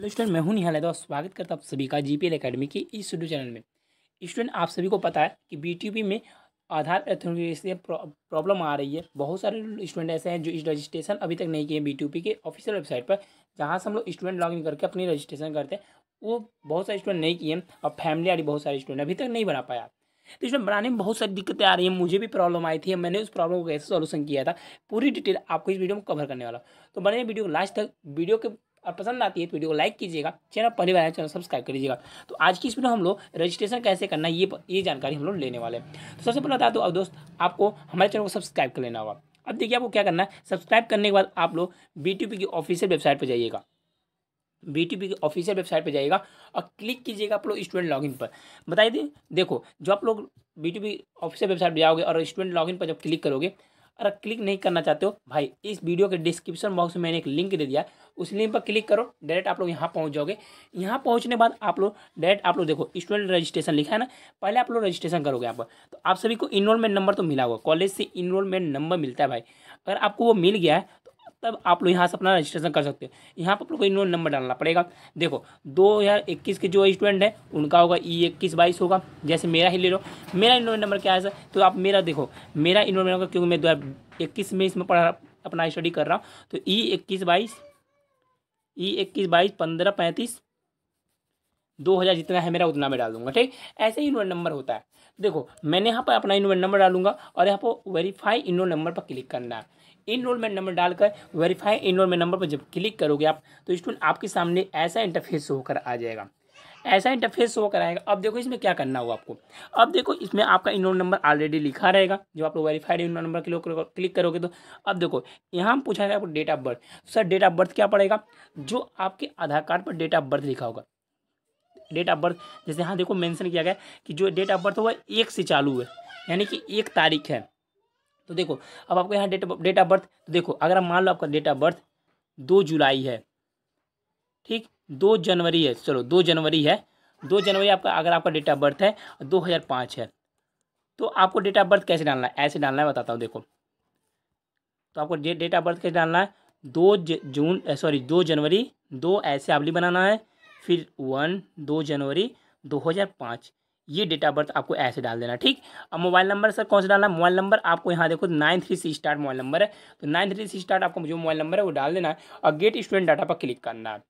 hello student मैं हूं निहाल यादव स्वागत करता हूं आप सभी का जी पी एल के इस यूट्यूब चैनल में स्टूडेंट आप सभी को पता है कि बी में आधार एथोरिटी से प्रॉब्लम आ रही है बहुत सारे स्टूडेंट ऐसे हैं जो इस रजिस्ट्रेशन अभी तक नहीं किए बी के ऑफिशियल वेबसाइट पर जहाँ से हम लोग स्टूडेंट लॉग करके अपनी रजिस्ट्रेशन करते हैं वो बहुत सारे स्टूडेंट नहीं किए और फैमिली वाली बहुत सारे स्टूडेंट अभी तक नहीं बना पाया तो इसमें बनाने में बहुत सारी दिक्कतें आ रही हैं मुझे भी प्रॉब्लम आई थी मैंने उस प्रॉब्लम को कैसे सॉल्यूशन किया था पूरी डिटेल आपको इस वीडियो में कवर करने वाला तो बने वीडियो को लास्ट तक वीडियो के और पसंद आती है तो वीडियो को लाइक कीजिएगा चैनल पहली बार चैनल सब्सक्राइब कर लीजिएगा तो आज की इस वीडियो हम लोग रजिस्ट्रेशन कैसे करना है ये ये जानकारी हम लोग लेने वाले हैं तो सबसे पहले बता दो अब दोस्त आपको हमारे चैनल को सब्सक्राइब कर लेना होगा अब देखिए आपको क्या करना है सब्सक्राइब करने के बाद आप लोग बी की ऑफिशियल वेबसाइट पर जाइएगा बी की ऑफिशियल वेबसाइट पर जाइएगा और क्लिक कीजिएगा आप लोग स्टूडेंट लॉगिन पर बताइए देखो जो आप लोग बी ऑफिशियल वेबसाइट पर जाओगे और स्टूडेंट लॉगिन पर जब क्लिक करोगे अगर क्लिक नहीं करना चाहते हो भाई इस वीडियो के डिस्क्रिप्शन बॉक्स में मैंने एक लिंक दे दिया उस लिंक पर क्लिक करो डायरेक्ट आप लोग यहाँ पहुँच जाओगे यहाँ पहुँचने बाद आप लोग डायरेक्ट आप लोग देखो स्टूडेंट रजिस्ट्रेशन लिखा है ना पहले आप लोग रजिस्ट्रेशन करोगे आप तो आप सभी को इनरोलमेंट नंबर तो मिला होगा कॉलेज से इनरोलमेंट नंबर मिलता है भाई अगर आपको वो मिल गया है तब आप लोग यहाँ से अपना रजिस्ट्रेशन कर सकते हो यहाँ पर आप लोग इन्होंने नंबर डालना पड़ेगा देखो दो हज़ार इक्कीस के जो स्टूडेंट हैं उनका होगा ई इक्कीस बाईस होगा जैसे मेरा ही ले लो मेरा इन्होंने नंबर क्या है सर तो आप मेरा देखो मेरा इन्होंने होगा क्योंकि मैं दो इक्कीस में इसमें पढ़ा अपना स्टडी कर रहा हूँ तो ई इक्कीस बाईस ई इक्कीस बाईस पंद्रह पैंतीस दो हज़ार जितना है मेरा उतना मैं डाल दूंगा ठीक ऐसे ही इनोट नंबर होता है देखो मैंने यहाँ पर अपना इनोट नंबर डालूंगा और यहाँ पर वेरीफाई इनोट नंबर पर क्लिक करना है इनरोलमेंट नंबर डालकर वेरीफाई इनरोलमेंट नंबर पर जब क्लिक करोगे आप तो स्टूडेंट आपके सामने ऐसा इंटरफेस होकर आ जाएगा ऐसा इंटरफेस होकर कराएगा अब देखो इसमें क्या करना होगा आपको अब देखो इसमें आपका इनरोल नंबर ऑलरेडी लिखा रहेगा जब आप लोग verified enroll number click click करोगे तो अब देखो यहाँ पूछा गया आपको date of birth sir date of birth क्या पड़ेगा जो आपके आधार कार्ड पर डेट ऑफ बर्थ लिखा होगा डेट ऑफ बर्थ जैसे यहाँ देखो मेंशन किया गया कि जो डेट ऑफ बर्थ है वह एक से चालू है यानी कि एक तारीख है तो देखो अब आपको यहाँ डेट डेट ऑफ बर्थ तो देखो अगर आप मान लो आपका डेट ऑफ बर्थ दो जुलाई है ठीक दो जनवरी है चलो दो जनवरी है दो जनवरी आपका अगर आपका डेट ऑफ बर्थ है दो हज़ार पाँच है तो आपको डेट ऑफ बर्थ कैसे डालना है ऐसे डालना है बताता हूँ देखो तो आपको डेट ऑफ बर्थ कैसे डालना है दो जून सॉरी दो जनवरी दो ऐसे आबली बनाना है फिर वन दो जनवरी 2005 ये डेट ऑफ बर्थ आपको ऐसे डाल देना ठीक अब मोबाइल नंबर सर कौन सा डालना मोबाइल नंबर आपको यहाँ देखो नाइन थ्री सी स्टार्ट मोबाइल नंबर है तो नाइन थ्री सी स्टार्ट आपको जो मोबाइल नंबर है वो डाल देना है और गेट स्टूडेंट डाटा पर क्लिक करना है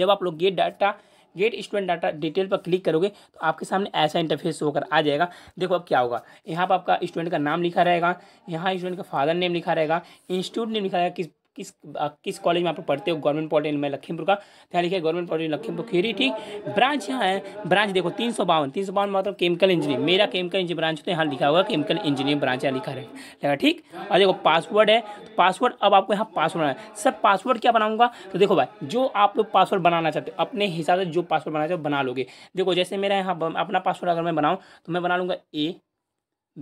जब आप लोग get data get student data detail पर क्लिक करोगे तो आपके सामने ऐसा इंटरफेस होकर आ जाएगा देखो अब क्या होगा यहाँ पर आपका स्टूडेंट का नाम लिखा रहेगा यहाँ स्टूडेंट का फादर नेम लिखा रहेगा इंस्टीट्यूट नेम लिखा रहेगा किस किस आ, किस कॉलेज में आप पढ़ते हो गवर्नमेंट पॉलिटेक्निक में लखीमपुर का ध्यान रखिए गवर्नमेंट पॉलिटेक्निक लखीमपुर खीरी ठीक ब्रांच यहाँ है ब्रांच देखो तीन सौ बावन तीन सौ बावन मतलब केमिकल इंजीनियर मेरा केमिकल इंजीनियर ब्रांच तो यहाँ लिखा होगा केमिकल इंजीनियर ब्रांच यहाँ लिखा रहेगा ठीक और देखो पासवर्ड है तो पासवर्ड अब आपको यहाँ पासवर्ड बनाना है सब पासवर्ड क्या बनाऊंगा तो देखो भाई जो आप लोग पासवर्ड बनाना चाहते हो अपने हिसाब से जो पासवर्ड बनाना चाहते हो बना लोगे देखो जैसे मेरा यहाँ अपना पासवर्ड अगर मैं बनाऊँ तो मैं बना लूँगा A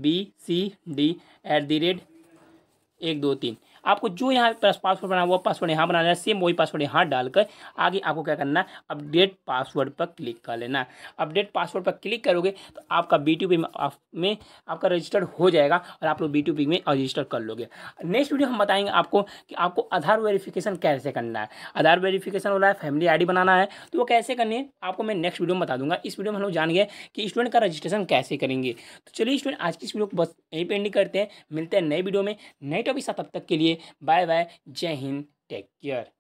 B C D at the rate एक दो तीन आपको जो यहाँ पासवर्ड बना हुआ पासवर्ड यहाँ बनाना है सेम वही पासवर्ड यहाँ डालकर आगे आपको क्या करना है अपडेट पासवर्ड पर क्लिक कर लेना अपडेट पासवर्ड पर क्लिक करोगे तो आपका बी टी में, आप, में आपका रजिस्टर्ड हो जाएगा और आप लोग बी टी में रजिस्टर कर लोगे नेक्स्ट वीडियो हम बताएंगे आपको कि आपको आधार वेरिफिकेशन कैसे करना है आधार वेरिफिकेशन हो रहा है फैमिली आई बनाना है तो वो कैसे करनी है आपको मैं नेक्स्ट वीडियो में बता दूंगा इस वीडियो में हम लोग जान गए कि स्टूडेंट का रजिस्ट्रेशन कैसे करेंगे तो चलिए स्टूडेंट आज की इस वीडियो को बस यहीं पर एंडिंग करते हैं मिलते हैं नए वीडियो में नए टॉपिक साथ तब तक के लिए लिए बाय बाय जय हिंद टेक केयर